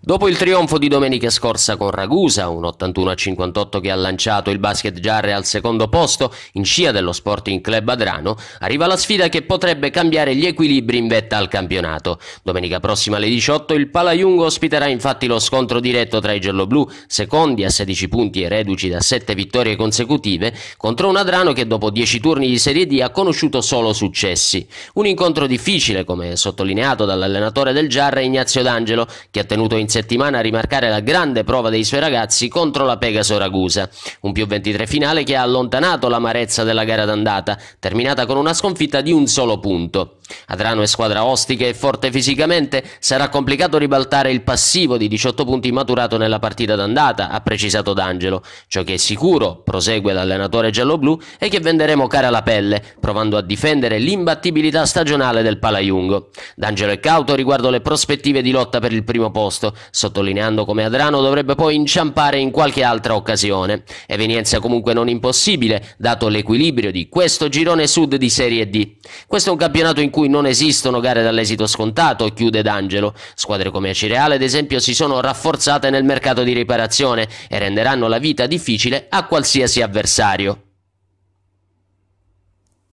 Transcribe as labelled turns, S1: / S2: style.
S1: Dopo il trionfo di domenica scorsa con Ragusa, un 81-58 che ha lanciato il basket Giarre al secondo posto, in scia dello Sporting Club Adrano, arriva la sfida che potrebbe cambiare gli equilibri in vetta al campionato. Domenica prossima alle 18 il Palaiungo ospiterà infatti lo scontro diretto tra i gialloblu, secondi a 16 punti e reduci da 7 vittorie consecutive, contro un Adrano che dopo 10 turni di Serie D ha conosciuto solo successi. Un incontro difficile, come sottolineato dall'allenatore del Giarre Ignazio D'Angelo, che ha tenuto in in settimana a rimarcare la grande prova dei suoi ragazzi contro la Pegaso Ragusa. Un più 23 finale che ha allontanato l'amarezza della gara d'andata, terminata con una sconfitta di un solo punto. Adrano è squadra ostica e forte fisicamente, sarà complicato ribaltare il passivo di 18 punti maturato nella partita d'andata, ha precisato D'Angelo. Ciò che è sicuro, prosegue l'allenatore giallo è che venderemo cara la pelle, provando a difendere l'imbattibilità stagionale del Palaiungo. D'Angelo è cauto riguardo le prospettive di lotta per il primo posto, sottolineando come Adrano dovrebbe poi inciampare in qualche altra occasione. Evenienza comunque non impossibile, dato l'equilibrio di questo girone sud di Serie D. Questo è un campionato in cui non esistono gare dall'esito scontato, chiude D'Angelo. Squadre come Cireale, ad esempio, si sono rafforzate nel mercato di riparazione e renderanno la vita difficile a qualsiasi avversario.